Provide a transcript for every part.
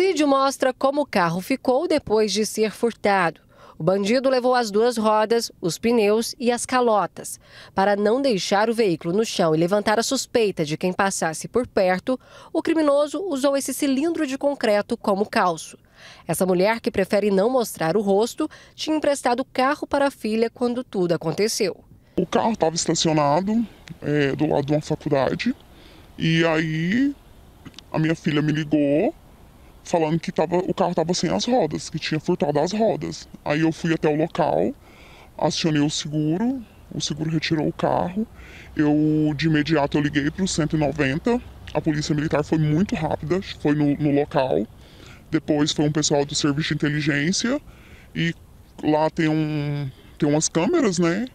vídeo mostra como o carro ficou depois de ser furtado. O bandido levou as duas rodas, os pneus e as calotas. Para não deixar o veículo no chão e levantar a suspeita de quem passasse por perto, o criminoso usou esse cilindro de concreto como calço. Essa mulher, que prefere não mostrar o rosto, tinha emprestado o carro para a filha quando tudo aconteceu. O carro estava estacionado é, do lado de uma faculdade e aí a minha filha me ligou falando que tava, o carro estava sem as rodas, que tinha furtado as rodas. Aí eu fui até o local, acionei o seguro, o seguro retirou o carro. Eu de imediato eu liguei para o 190. A polícia militar foi muito rápida, foi no, no local. Depois foi um pessoal do serviço de inteligência e lá tem um tem umas câmeras, né?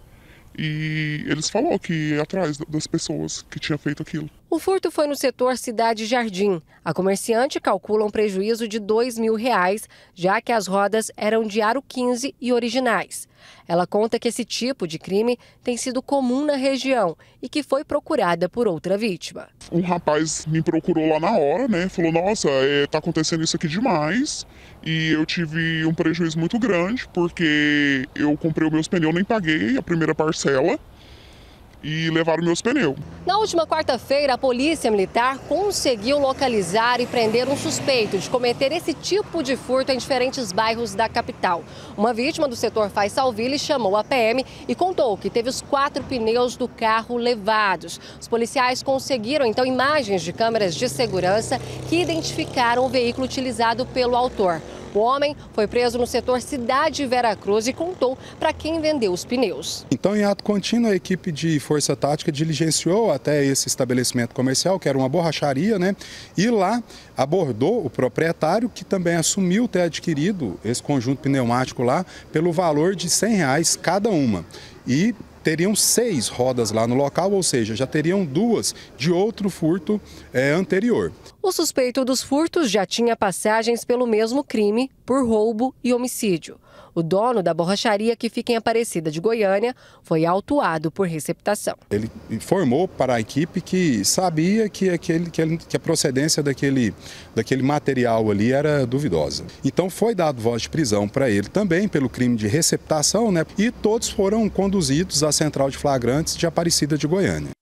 E eles falou que ia é atrás das pessoas que tinha feito aquilo. O furto foi no setor Cidade Jardim. A comerciante calcula um prejuízo de R$ 2 mil, reais, já que as rodas eram de aro 15 e originais. Ela conta que esse tipo de crime tem sido comum na região e que foi procurada por outra vítima. Um rapaz me procurou lá na hora, né? Falou: Nossa, é, tá acontecendo isso aqui demais e eu tive um prejuízo muito grande porque eu comprei os meus pneus, nem paguei a primeira parcela e levaram meus pneus. Na última quarta-feira, a Polícia Militar conseguiu localizar e prender um suspeito de cometer esse tipo de furto em diferentes bairros da capital. Uma vítima do setor Faz Salville chamou a PM e contou que teve os quatro pneus do carro levados. Os policiais conseguiram então imagens de câmeras de segurança que identificaram o veículo utilizado pelo autor. O homem foi preso no setor Cidade Vera Cruz e contou para quem vendeu os pneus. Então, em ato contínuo, a equipe de Força Tática diligenciou até esse estabelecimento comercial, que era uma borracharia, né? E lá abordou o proprietário, que também assumiu ter adquirido esse conjunto pneumático lá pelo valor de R$ reais cada uma. E teriam seis rodas lá no local, ou seja, já teriam duas de outro furto é, anterior. O suspeito dos furtos já tinha passagens pelo mesmo crime, por roubo e homicídio. O dono da borracharia que fica em Aparecida de Goiânia foi autuado por receptação. Ele informou para a equipe que sabia que, aquele, que, a procedência daquele, daquele material ali era duvidosa. Então foi dado voz de prisão para ele também pelo crime de receptação, né? E todos foram conduzidos à central de flagrantes de Aparecida de Goiânia.